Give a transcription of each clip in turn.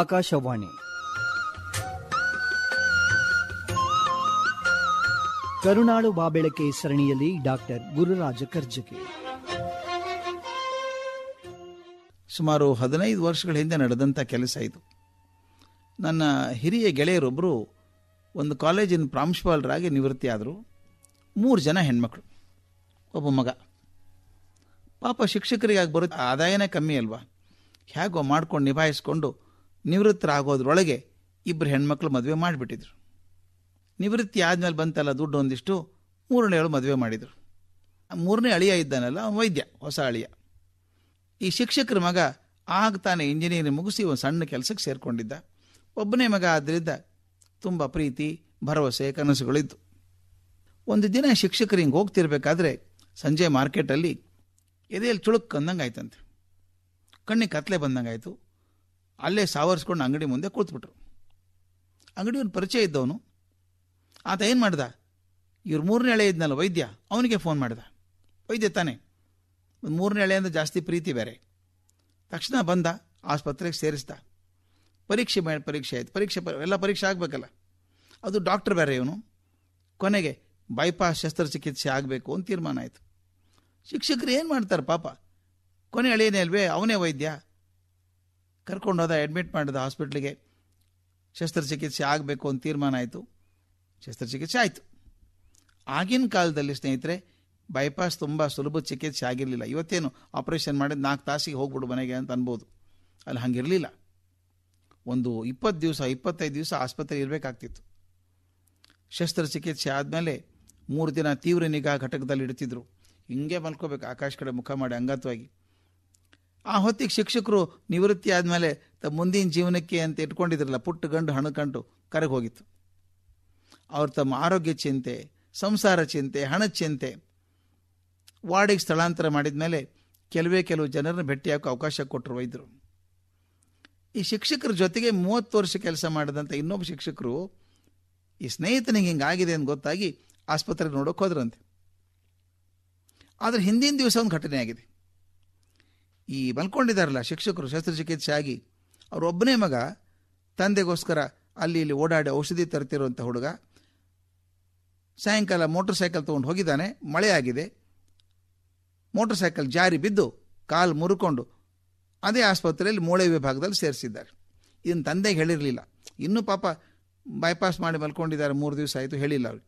ಆಕಾಶವಾಣಿ ಕರುಣಾಳು ಬಾಬೆಳಕೆ ಸರಣಿಯಲ್ಲಿ ಡಾಕ್ಟರ್ ಗುರುರಾಜ ಕರ್ಜಕಿ ಸುಮಾರು ಹದಿನೈದು ವರ್ಷಗಳ ಹಿಂದೆ ನಡೆದಂಥ ಕೆಲಸ ಇದು ನನ್ನ ಹಿರಿಯ ಗೆಳೆಯರೊಬ್ಬರು ಒಂದು ಕಾಲೇಜಿನ ಪ್ರಾಂಶುಪಾಲರಾಗಿ ನಿವೃತ್ತಿಯಾದರು ಮೂರು ಜನ ಹೆಣ್ಮಕ್ಳು ಒಬ್ಬ ಮಗ ಪಾಪ ಶಿಕ್ಷಕರಿಗಾಗಿ ಬರೋ ಆದಾಯನೇ ಕಮ್ಮಿ ಅಲ್ವಾ ಹೇಗೋ ಮಾಡ್ಕೊಂಡು ನಿಭಾಯಿಸ್ಕೊಂಡು ನಿವೃತ್ತರಾಗೋದ್ರೊಳಗೆ ಇಬ್ಬರು ಹೆಣ್ಮಕ್ಳು ಮದುವೆ ಮಾಡಿಬಿಟ್ಟಿದ್ರು ನಿವೃತ್ತಿ ಆದಮೇಲೆ ಬಂತಲ್ಲ ದುಡ್ಡು ಒಂದಿಷ್ಟು ಮೂರನೇ ಏಳು ಮದುವೆ ಮಾಡಿದರು ಮೂರನೇ ಅಳಿಯ ಇದ್ದಾನಲ್ಲ ಅವನು ವೈದ್ಯ ಹೊಸ ಅಳಿಯ ಈ ಶಿಕ್ಷಕರ ಮಗ ಆಗ ತಾನೇ ಇಂಜಿನಿಯರಿಂಗ್ ಮುಗಿಸಿ ಒಂದು ಸಣ್ಣ ಕೆಲಸಕ್ಕೆ ಸೇರಿಕೊಂಡಿದ್ದ ಒಬ್ಬನೇ ಮಗ ಆದ್ದರಿಂದ ತುಂಬ ಪ್ರೀತಿ ಭರವಸೆ ಕನಸುಗಳಿದ್ದು ಒಂದು ದಿನ ಶಿಕ್ಷಕರು ಹಿಂಗೆ ಹೋಗ್ತಿರ್ಬೇಕಾದ್ರೆ ಸಂಜೆ ಮಾರ್ಕೆಟಲ್ಲಿ ಎದೆಯಲ್ಲಿ ಚುಳುಕ್ ಅಂದಂಗೆ ಆಯ್ತಂತೆ ಕಣ್ಣಿಗೆ ಕತ್ಲೆ ಬಂದಂಗೆ ಆಯಿತು ಅಲ್ಲೇ ಸಾವರಿಸ್ಕೊಂಡು ಅಂಗಡಿ ಮುಂದೆ ಕೂತ್ಬಿಟ್ರು ಒಂದು ಪರಿಚಯ ಇದ್ದವನು ಆತ ಏನು ಮಾಡ್ದ ಇವ್ರ ಮೂರನೇ ಎಳೆ ಇದ್ನಲ್ಲ ವೈದ್ಯ ಅವನಿಗೆ ಫೋನ್ ಮಾಡ್ದ ವೈದ್ಯ ತಾನೆ ಒಂದು ಮೂರನೇ ಎಳೆ ಅಂದರೆ ಜಾಸ್ತಿ ಪ್ರೀತಿ ಬೇರೆ ತಕ್ಷಣ ಬಂದ ಆಸ್ಪತ್ರೆಗೆ ಸೇರಿಸ್ದ ಪರೀಕ್ಷೆ ಮೇಲೆ ಪರೀಕ್ಷೆ ಆಯ್ತು ಪರೀಕ್ಷೆ ಎಲ್ಲ ಪರೀಕ್ಷೆ ಆಗಬೇಕಲ್ಲ ಅದು ಡಾಕ್ಟರ್ ಬೇರೆ ಇವನು ಕೊನೆಗೆ ಬೈಪಾಸ್ ಶಸ್ತ್ರಚಿಕಿತ್ಸೆ ಆಗಬೇಕು ಅಂತ ತೀರ್ಮಾನ ಆಯಿತು ಶಿಕ್ಷಕರು ಏನು ಮಾಡ್ತಾರೆ ಪಾಪ ಕೊನೆ ಎಳೆಯೇ ಅಲ್ವೇ ಅವನೇ ವೈದ್ಯ ಕರ್ಕೊಂಡೋದ ಅಡ್ಮಿಟ್ ಮಾಡಿದ ಹಾಸ್ಪಿಟ್ಲಿಗೆ ಶಸ್ತ್ರಚಿಕಿತ್ಸೆ ಆಗಬೇಕು ಅಂತ ತೀರ್ಮಾನ ಆಯಿತು ಶಸ್ತ್ರಚಿಕಿತ್ಸೆ ಆಯಿತು ಆಗಿನ ಕಾಲದಲ್ಲಿ ಸ್ನೇಹಿತರೆ ಬೈಪಾಸ್ ತುಂಬ ಸುಲಭ ಚಿಕಿತ್ಸೆ ಆಗಿರಲಿಲ್ಲ ಇವತ್ತೇನು ಆಪರೇಷನ್ ಮಾಡಿದ ನಾಲ್ಕು ತಾಸಿಗೆ ಹೋಗ್ಬಿಡು ಮನೆಗೆ ಅಂತ ಅನ್ಬೋದು ಅಲ್ಲಿ ಹಂಗಿರಲಿಲ್ಲ ಒಂದು ಇಪ್ಪತ್ತು ದಿವಸ ಇಪ್ಪತ್ತೈದು ದಿವಸ ಆಸ್ಪತ್ರೆ ಇರಬೇಕಾಗ್ತಿತ್ತು ಶಸ್ತ್ರಚಿಕಿತ್ಸೆ ಆದಮೇಲೆ ಮೂರು ದಿನ ತೀವ್ರ ನಿಗಾ ಘಟಕದಲ್ಲಿ ಇಡ್ತಿದ್ರು ಹಿಂಗೆ ಮಲ್ಕೋಬೇಕು ಆಕಾಶ ಕಡೆ ಮುಖ ಮಾಡಿ ಅಂಗತ್ವಾಗಿ ಆ ಹೊತ್ತಿಗೆ ಶಿಕ್ಷಕರು ನಿವೃತ್ತಿ ಆದಮೇಲೆ ತಮ್ಮ ಮುಂದಿನ ಜೀವನಕ್ಕೆ ಅಂತ ಇಟ್ಕೊಂಡಿದ್ರಲ್ಲ ಪುಟ್ಟ ಗಂಡು ಹಣ ಕಂಡು ಕರೆಗೆ ಹೋಗಿತ್ತು ಅವ್ರು ತಮ್ಮ ಆರೋಗ್ಯ ಚಿಂತೆ ಸಂಸಾರ ಚಿಂತೆ ಹಣ ಚಿಂತೆ ವಾರ್ಡಿಗೆ ಸ್ಥಳಾಂತರ ಮಾಡಿದ ಮೇಲೆ ಕೆಲವೇ ಕೆಲವು ಜನರನ್ನ ಭೇಟಿಯಾಕೋ ಅವಕಾಶ ಕೊಟ್ಟರು ವೈದ್ಯರು ಈ ಶಿಕ್ಷಕರ ಜೊತೆಗೆ ಮೂವತ್ತು ವರ್ಷ ಕೆಲಸ ಮಾಡಿದಂಥ ಇನ್ನೊಬ್ಬ ಶಿಕ್ಷಕರು ಈ ಸ್ನೇಹಿತನಿಗೆ ಹಿಂಗಾಗಿದೆ ಅಂತ ಗೊತ್ತಾಗಿ ಆಸ್ಪತ್ರೆಗೆ ನೋಡೋಕೆ ಹೋದ್ರಂತೆ ಆದರೆ ಹಿಂದಿನ ದಿವಸ ಒಂದು ಘಟನೆ ಆಗಿದೆ ಈ ಮಲ್ಕೊಂಡಿದ್ದಾರಲ್ಲ ಶಿಕ್ಷಕರು ಶಸ್ತ್ರಚಿಕಿತ್ಸೆ ಆಗಿ ಅವರೊಬ್ಬನೇ ಮಗ ತಂದೆಗೋಸ್ಕರ ಅಲ್ಲಿ ಇಲ್ಲಿ ಓಡಾಡಿ ಔಷಧಿ ತರ್ತಿರುವಂಥ ಹುಡುಗ ಸಾಯಂಕಾಲ ಮೋಟರ್ ಸೈಕಲ್ ತೊಗೊಂಡು ಹೋಗಿದ್ದಾನೆ ಮಳೆ ಆಗಿದೆ ಮೋಟರ್ ಸೈಕಲ್ ಜಾರಿ ಬಿದ್ದು ಕಾಲು ಮುರುಕೊಂಡು ಅದೇ ಆಸ್ಪತ್ರೆಯಲ್ಲಿ ಮೂಳೆ ವಿಭಾಗದಲ್ಲಿ ಸೇರಿಸಿದ್ದಾರೆ ಇನ್ನು ತಂದೆಗೆ ಹೇಳಿರಲಿಲ್ಲ ಇನ್ನೂ ಪಾಪ ಬೈಪಾಸ್ ಮಾಡಿ ಮಲ್ಕೊಂಡಿದ್ದಾರೆ ಮೂರು ದಿವಸ ಆಯಿತು ಹೇಳಿಲ್ಲ ಅವ್ರು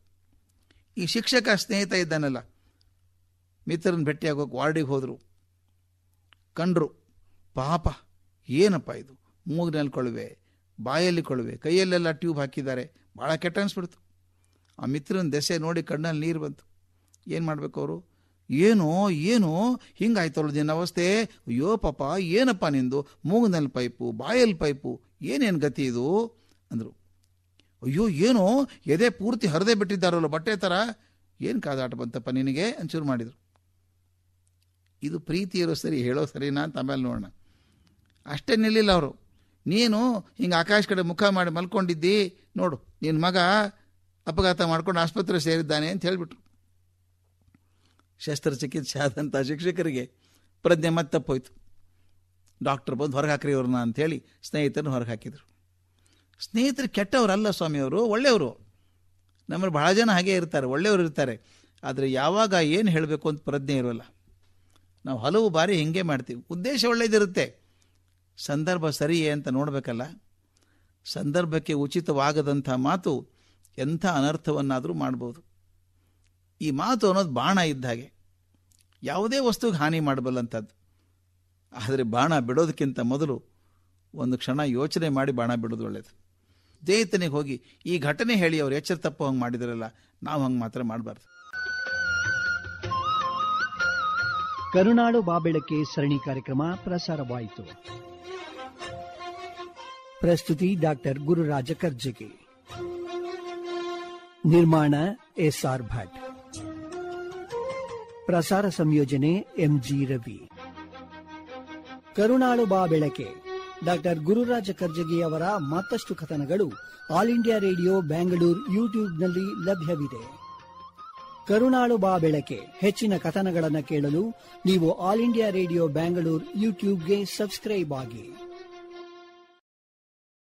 ಈ ಶಿಕ್ಷಕ ಸ್ನೇಹಿತ ಇದ್ದಾನಲ್ಲ ಮಿತ್ರನ ಭೇಟಿಯಾಗೋಕೆ ವಾರ್ಡಿಗೆ ಹೋದರು ಕಂಡ್ರು ಪಾಪ ಏನಪ್ಪ ಇದು ಮೂಗಿನಲ್ಲಿ ಕೊಳವೆ ಬಾಯಲ್ಲಿ ಕೊಳುವೆ ಕೈಯಲ್ಲೆಲ್ಲ ಟ್ಯೂಬ್ ಹಾಕಿದ್ದಾರೆ ಭಾಳ ಕೆಟ್ಟ ಅನಿಸ್ಬಿಡ್ತು ಆ ಮಿತ್ರನ ದೆಸೆ ನೋಡಿ ಕಣ್ಣಲ್ಲಿ ನೀರು ಬಂತು ಏನು ಮಾಡಬೇಕು ಅವರು ಏನೋ ಏನೋ ಹಿಂಗಾಯ್ತಲ್ಲ ನಿನ್ನ ಅವಸ್ಥೆ ಅಯ್ಯೋ ಪಾಪ ಏನಪ್ಪ ನಿಂದು ಮೂಗಿನಲ್ಲಿ ಪೈಪು ಬಾಯಲ್ಲಿ ಪೈಪು ಏನೇನು ಗತಿ ಇದು ಅಂದರು ಅಯ್ಯೋ ಏನೋ ಎದೆ ಪೂರ್ತಿ ಹರಿದೇ ಬಿಟ್ಟಿದ್ದಾರಲ್ಲ ಬಟ್ಟೆ ಥರ ಏನು ಕಾದಾಟ ಬಂತಪ್ಪ ನಿನಗೆ ಅಂಚೂರು ಮಾಡಿದರು ಇದು ಪ್ರೀತಿ ಇರೋ ಸರಿ ಹೇಳೋ ಸರಿನಾ ಅಂತ ಆಮೇಲೆ ನೋಡೋಣ ಅಷ್ಟೇ ನಿಲ್ಲಿಲ್ಲ ಅವರು ನೀನು ಹಿಂಗೆ ಆಕಾಶ ಕಡೆ ಮುಖ ಮಾಡಿ ಮಲ್ಕೊಂಡಿದ್ದಿ ನೋಡು ನಿನ್ನ ಮಗ ಅಪಘಾತ ಮಾಡ್ಕೊಂಡು ಆಸ್ಪತ್ರೆ ಸೇರಿದ್ದಾನೆ ಅಂತ ಹೇಳಿಬಿಟ್ರು ಶಸ್ತ್ರಚಿಕಿತ್ಸೆ ಆದಂಥ ಶಿಕ್ಷಕರಿಗೆ ಪ್ರಜ್ಞೆ ಮತ್ತೆ ತಪ್ಪೋಯ್ತು ಡಾಕ್ಟರ್ ಬಂದು ಹೊರಗೆ ಹಾಕ್ರಿ ಇವ್ರನ್ನ ಅಂಥೇಳಿ ಸ್ನೇಹಿತರನ್ನು ಹೊರಗೆ ಹಾಕಿದರು ಸ್ನೇಹಿತರು ಕೆಟ್ಟವರಲ್ಲ ಸ್ವಾಮಿಯವರು ಒಳ್ಳೆಯವರು ನಮ್ಮಲ್ಲಿ ಭಾಳ ಜನ ಹಾಗೆ ಇರ್ತಾರೆ ಒಳ್ಳೆಯವರು ಇರ್ತಾರೆ ಆದರೆ ಯಾವಾಗ ಏನು ಹೇಳಬೇಕು ಅಂತ ಪ್ರಜ್ಞೆ ಇರೋಲ್ಲ ನಾವು ಹಲವು ಬಾರಿ ಹಿಂಗೆ ಮಾಡ್ತೀವಿ ಉದ್ದೇಶ ಒಳ್ಳೇದಿರುತ್ತೆ ಸಂದರ್ಭ ಸರಿಯೇ ಅಂತ ನೋಡಬೇಕಲ್ಲ ಸಂದರ್ಭಕ್ಕೆ ಉಚಿತವಾಗದಂಥ ಮಾತು ಎಂಥ ಅನರ್ಥವನ್ನಾದರೂ ಮಾಡ್ಬೋದು ಈ ಮಾತು ಅನ್ನೋದು ಬಾಣ ಇದ್ದ ಹಾಗೆ ಯಾವುದೇ ವಸ್ತುಗೆ ಹಾನಿ ಮಾಡಬಲ್ಲಂಥದ್ದು ಆದರೆ ಬಾಣ ಬಿಡೋದಕ್ಕಿಂತ ಮೊದಲು ಒಂದು ಕ್ಷಣ ಯೋಚನೆ ಮಾಡಿ ಬಾಣ ಬಿಡೋದು ಒಳ್ಳೆಯದು ದೇಹಿತನಿಗೆ ಹೋಗಿ ಈ ಘಟನೆ ಹೇಳಿ ಅವ್ರು ಎಚ್ಚರ ತಪ್ಪು ಹಂಗೆ ಮಾಡಿದ್ರಲ್ಲ ನಾವು ಹಂಗೆ ಮಾತ್ರ ಮಾಡಬಾರ್ದು ಕರುನಾಡು ಬಾಬೆಳಕೆ ಸರಣಿ ಕಾರ್ಯಕ್ರಮ ಪ್ರಸಾರವಾಯಿತು ಪ್ರಸ್ತುತಿ ಡಾಕ್ಟರ್ ಗುರುರಾಜ ಕರ್ಜಿಗೆ ನಿರ್ಮಾಣ ಎಸ್ಆರ್ ಭಟ್ ಪ್ರಸಾರ ಸಂಯೋಜನೆ ಎಂಜಿ ರವಿ ಕರುನಾಳು ಬಾ ಬೆಳಕೆ ಡಾಕ್ಟರ್ ಗುರುರಾಜ ಕರ್ಜಗಿ ಅವರ ಮತ್ತಷ್ಟು ಕಥನಗಳು ಆಲ್ ಇಂಡಿಯಾ ರೇಡಿಯೋ ಬ್ಯಾಂಗಳೂರು ಯೂಟ್ಯೂಬ್ನಲ್ಲಿ ಲಭ್ಯವಿದೆ ಕರುಣಾಳು ಬಾ ಬೆಳಕೆ ಹೆಚ್ಚಿನ ಕಥನಗಳನ್ನು ಕೇಳಲು ನೀವು ಆಲ್ ಇಂಡಿಯಾ ರೇಡಿಯೋ ಬ್ಯಾಂಗಳೂರು ಯೂಟ್ಯೂಬ್ಗೆ ಸಬ್ಸ್ಕ್ರೈಬ್ ಆಗಿ